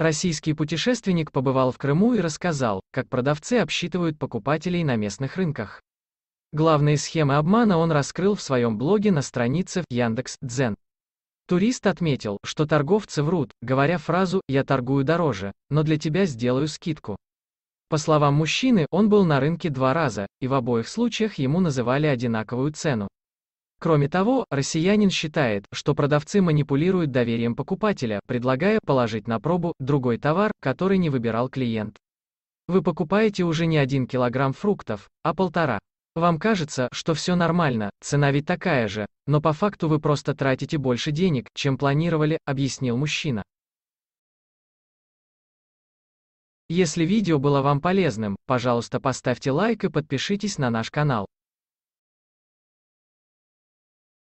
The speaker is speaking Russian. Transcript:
Российский путешественник побывал в Крыму и рассказал, как продавцы обсчитывают покупателей на местных рынках. Главные схемы обмана он раскрыл в своем блоге на странице Яндекс Дзен. Турист отметил, что торговцы врут, говоря фразу «я торгую дороже, но для тебя сделаю скидку». По словам мужчины, он был на рынке два раза, и в обоих случаях ему называли одинаковую цену. Кроме того, россиянин считает, что продавцы манипулируют доверием покупателя, предлагая положить на пробу другой товар, который не выбирал клиент. Вы покупаете уже не один килограмм фруктов, а полтора. Вам кажется, что все нормально, цена ведь такая же, но по факту вы просто тратите больше денег, чем планировали, объяснил мужчина. Если видео было вам полезным, пожалуйста поставьте лайк и подпишитесь на наш канал.